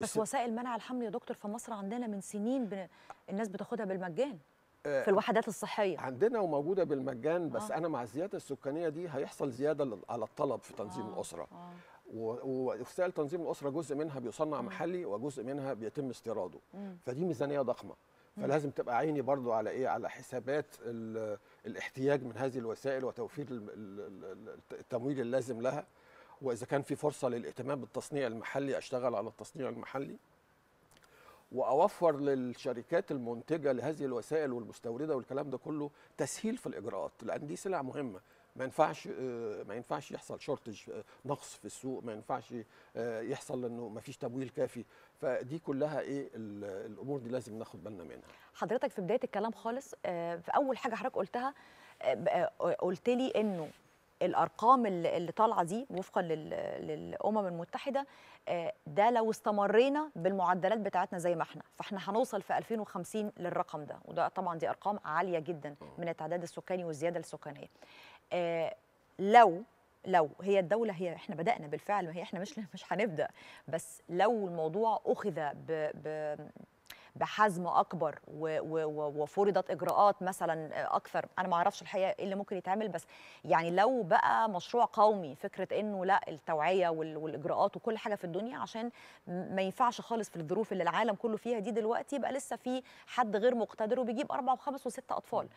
بس وسائل منع الحمل يا دكتور في مصر عندنا من سنين بن... الناس بتاخدها بالمجان آه، في الوحدات الصحيه عندنا وموجوده بالمجان بس آه. انا مع الزياده السكانيه دي هيحصل زياده على الطلب في تنظيم آه. الاسره آه. ووسائل تنظيم الاسره جزء منها بيصنع محلي وجزء منها بيتم استيراده فدي ميزانيه ضخمه فلازم تبقى عيني برضو على ايه على حسابات الاحتياج من هذه الوسائل وتوفير التمويل اللازم لها واذا كان في فرصه للاهتمام بالتصنيع المحلي اشتغل على التصنيع المحلي واوفر للشركات المنتجه لهذه الوسائل والمستورده والكلام ده كله تسهيل في الاجراءات لان دي سلع مهمه ما ينفعش آه، ما ينفعش يحصل شورتج آه، نقص في السوق ما ينفعش آه، يحصل انه ما فيش تمويل كافي فدي كلها ايه الامور دي لازم ناخد بالنا منها حضرتك في بدايه الكلام خالص في اول حاجه حضرتك قلتها قلت لي انه الارقام اللي طالعه دي وفقا للامم المتحده آه، ده لو استمرينا بالمعدلات بتاعتنا زي ما احنا فاحنا هنوصل في 2050 للرقم ده وده طبعا دي ارقام عاليه جدا اه. من التعداد السكاني والزياده السكانيه آه، لو لو هي الدوله هي احنا بدانا بالفعل وهي احنا مش مش هنبدا بس لو الموضوع اخذ ب, ب بحزم اكبر وفرضت اجراءات مثلا اكثر انا ما اعرفش الحقيقه ايه اللي ممكن يتعمل بس يعني لو بقى مشروع قومي فكره انه لا التوعيه والاجراءات وكل حاجه في الدنيا عشان ما ينفعش خالص في الظروف اللي العالم كله فيها دي دلوقتي يبقى لسه في حد غير مقتدر وبيجيب اربع وخمس وست اطفال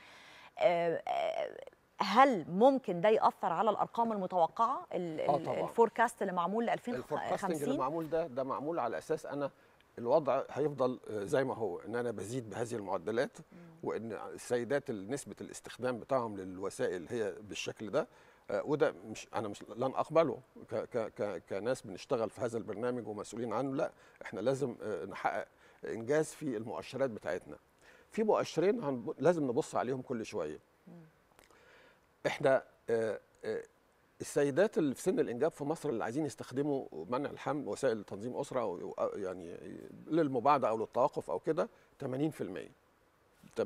آه، آه، هل ممكن ده ياثر على الارقام المتوقعه الفوركاست آه، اللي معمول ل 2050 الفوركاست اللي معمول ده ده معمول على اساس انا الوضع هيفضل آه، زي ما هو ان انا بزيد بهذه المعدلات وان السيدات نسبه الاستخدام بتاعهم للوسائل هي بالشكل ده آه، وده مش انا مش لن اقبله ك ك كناس بنشتغل في هذا البرنامج ومسؤولين عنه لا احنا لازم آه، نحقق انجاز في المؤشرات بتاعتنا في مؤشرين لازم نبص عليهم كل شويه احنا السيدات اللي في سن الانجاب في مصر اللي عايزين يستخدموا منع الحمل وسائل تنظيم اسره أو يعني للمباعده او للتوقف او كده 80% 80%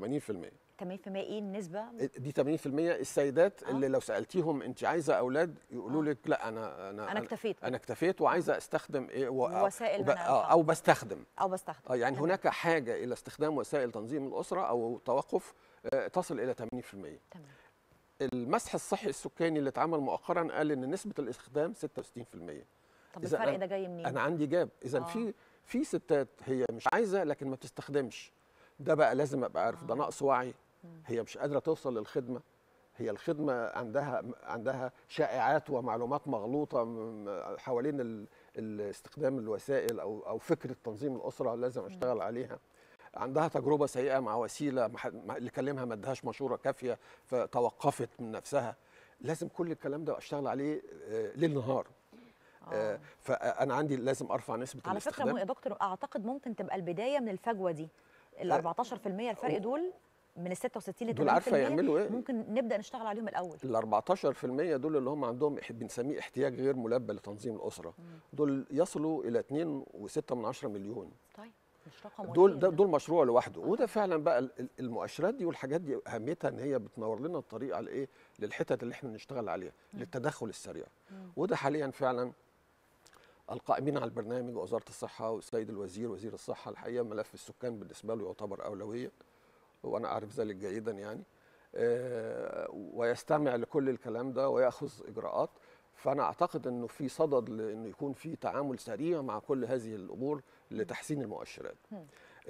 80% ايه النسبه؟ دي 80% السيدات آه. اللي لو سالتيهم انت عايزه اولاد يقولوا آه. لك لا انا انا انا اكتفيت انا اكتفيت وعايزه استخدم ايه و... وسائل وب... آه او بستخدم او بستخدم آه يعني تمام. هناك حاجه الى استخدام وسائل تنظيم الاسره او توقف آه، تصل الى 80% تمام المسح الصحي السكاني اللي اتعمل مؤخرا قال ان نسبه الاستخدام 66% طب الفرق ده جاي منين؟ انا عندي جاب اذا آه. في في ستات هي مش عايزه لكن ما بتستخدمش ده بقى لازم ابقى عارف ده آه. نقص وعي هي مش قادره توصل للخدمه هي الخدمه عندها عندها شائعات ومعلومات مغلوطه حوالين استخدام الوسائل او او فكره تنظيم الاسره لازم اشتغل عليها عندها تجربه سيئه مع وسيله اللي كلمها ما ادهاش مشوره كافيه فتوقفت من نفسها لازم كل الكلام ده اشتغل عليه آه، ليل نهار آه. آه. فانا عندي لازم ارفع نسبه على فكره يا دكتور اعتقد ممكن تبقى البدايه من الفجوه دي ال 14% آه، الفرق دول من ال 66 ل 80% دول عارفه يعملوا ايه ممكن نبدا نشتغل عليهم الاول ال 14% دول اللي هم عندهم بنسميه احتياج غير ملبى لتنظيم الاسره مم. دول يصلوا الى 2.6 مليون طيب مش رقم دول ده دول مشروع لوحده وده فعلا بقى المؤشرات دي والحاجات دي اهميتها ان هي بتنور لنا الطريق على ايه للحتت اللي احنا بنشتغل عليها مم. للتدخل السريع مم. وده حاليا فعلا القائمين على البرنامج وزاره الصحه والسيد الوزير وزير الصحه الحقيقه ملف السكان بالنسبه له يعتبر اولويه وانا اعرف ذلك جيدا يعني آه، ويستمع لكل الكلام ده وياخذ اجراءات فانا اعتقد انه في صدد لانه يكون في تعامل سريع مع كل هذه الامور لتحسين المؤشرات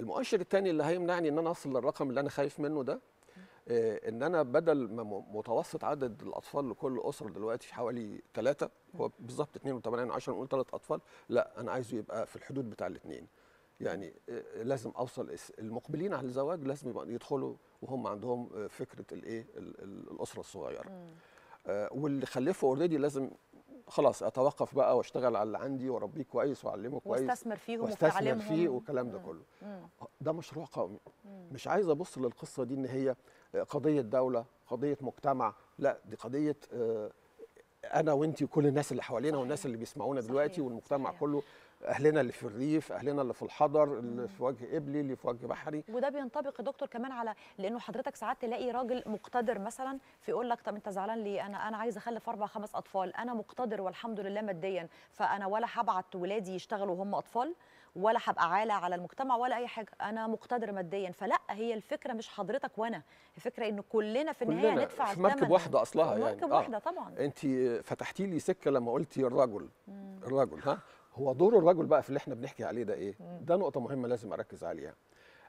المؤشر الثاني اللي هيمنعني ان انا اصل للرقم اللي انا خايف منه ده آه، ان انا بدل ما متوسط عدد الاطفال لكل اسره دلوقتي حوالي ثلاثه هو بالظبط 2 و8 10 نقول ثلاث اطفال لا انا عايزه يبقى في الحدود بتاع الاثنين يعني آه، لازم اوصل المقبلين على الزواج لازم يبقى يدخلوا وهم عندهم آه، فكره الايه الاسره الصغيره واللي خلفوا اوريدي لازم خلاص اتوقف بقى واشتغل على اللي عندي واربيه كويس واعلمه كويس واستثمر فيهم واستثمر فيه والكلام ده كله ده مشروع قومي مش عايز ابص للقصه دي ان هي قضيه دوله قضيه مجتمع لا دي قضيه آه، انا وانت وكل الناس اللي حوالينا والناس اللي بيسمعونا دلوقتي والمجتمع كله اهلنا اللي في الريف اهلنا اللي في الحضر اللي في وجه قبلي اللي في وجه بحري وده بينطبق يا دكتور كمان على لانه حضرتك ساعات تلاقي راجل مقتدر مثلا فيقول لك طب انت زعلان ليه انا انا عايز اخلف اربع خمس اطفال انا مقتدر والحمد لله ماديا فانا ولا هبعت ولادي يشتغلوا وهم اطفال ولا هبقى عالة على المجتمع ولا اي حاجه انا مقتدر ماديا فلا هي الفكره مش حضرتك وانا الفكره ان كلنا في النهايه ندفع في مركب واحده اصلها يعني مركب آه. واحده طبعا انت فتحتي لي سكه لما قلتي الرجل الرجل ها هو دور الرجل بقى في اللي احنا بنحكي عليه ده ايه ده نقطه مهمه لازم اركز عليها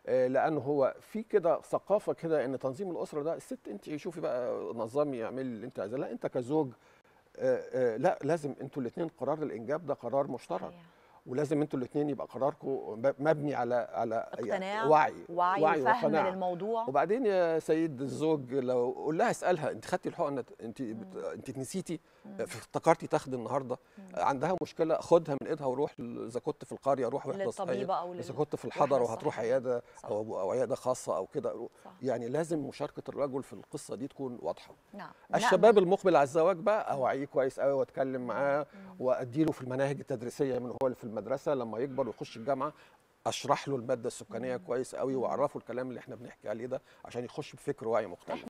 آه، لانه هو في كده ثقافه كده ان تنظيم الاسره ده الست انت شوفي بقى نظامي اعملي اللي انت عايزاه لا انت كزوج آه، آه، لا لازم انتوا الاثنين قرار الانجاب ده قرار مشترك ولازم انتوا الاثنين يبقى قراركم مبني على على يعني اقتناع وعي وعي, وعي وفهم للموضوع وبعدين يا سيد الزوج لو قول لها اسالها انت خدتي الحقنه انت انت, انت نسيتي اه، افتكرتي تاخدي النهارده عندها مشكله خدها من ايدها وروح اذا كنت في القريه روح وحده للطبيبه او اذا كنت في الحضر وهتروح عياده صح. او او عياده خاصه او كده يعني لازم مشاركه الرجل في القصه دي تكون واضحه نعم, نعم. الشباب نعم. المقبل على الزواج بقى اوعيه كويس قوي واتكلم معاه واديله في المناهج التدريسيه من هو اللي في المدرسه لما يكبر ويخش الجامعه اشرح له الماده السكانيه كويس قوي واعرفه الكلام اللي احنا بنحكي عليه ده عشان يخش بفكر وعي مختلف